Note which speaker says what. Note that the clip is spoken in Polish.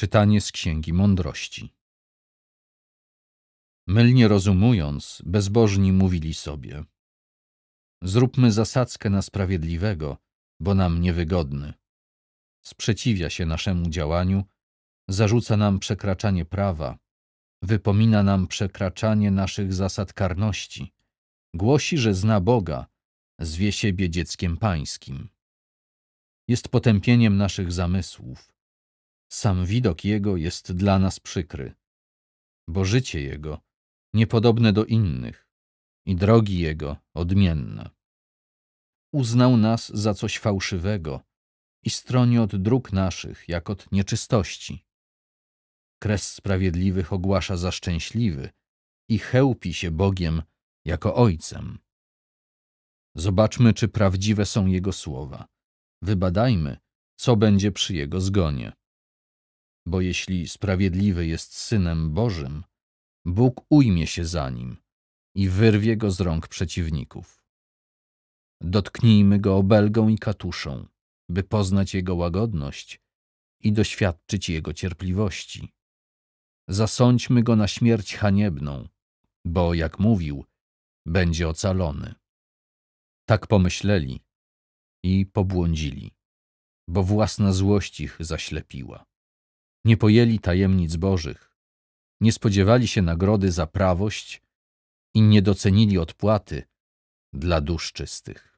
Speaker 1: Czytanie z Księgi Mądrości. Mylnie rozumując, bezbożni mówili sobie: Zróbmy zasadzkę na sprawiedliwego, bo nam niewygodny. Sprzeciwia się naszemu działaniu, zarzuca nam przekraczanie prawa, wypomina nam przekraczanie naszych zasad karności, głosi, że zna Boga, zwie siebie dzieckiem pańskim. Jest potępieniem naszych zamysłów sam widok Jego jest dla nas przykry, bo życie Jego niepodobne do innych i drogi Jego odmienne. Uznał nas za coś fałszywego i stroni od dróg naszych, jak od nieczystości. Kres sprawiedliwych ogłasza za szczęśliwy i chełpi się Bogiem jako Ojcem. Zobaczmy, czy prawdziwe są Jego słowa. Wybadajmy, co będzie przy Jego zgonie bo jeśli sprawiedliwy jest synem Bożym, Bóg ujmie się za nim i wyrwie go z rąk przeciwników. Dotknijmy go obelgą i katuszą, by poznać jego łagodność i doświadczyć jego cierpliwości. Zasądźmy go na śmierć haniebną, bo, jak mówił, będzie ocalony. Tak pomyśleli i pobłądzili, bo własna złość ich zaślepiła nie pojęli tajemnic Bożych, nie spodziewali się nagrody za prawość i nie docenili odpłaty dla dusz czystych.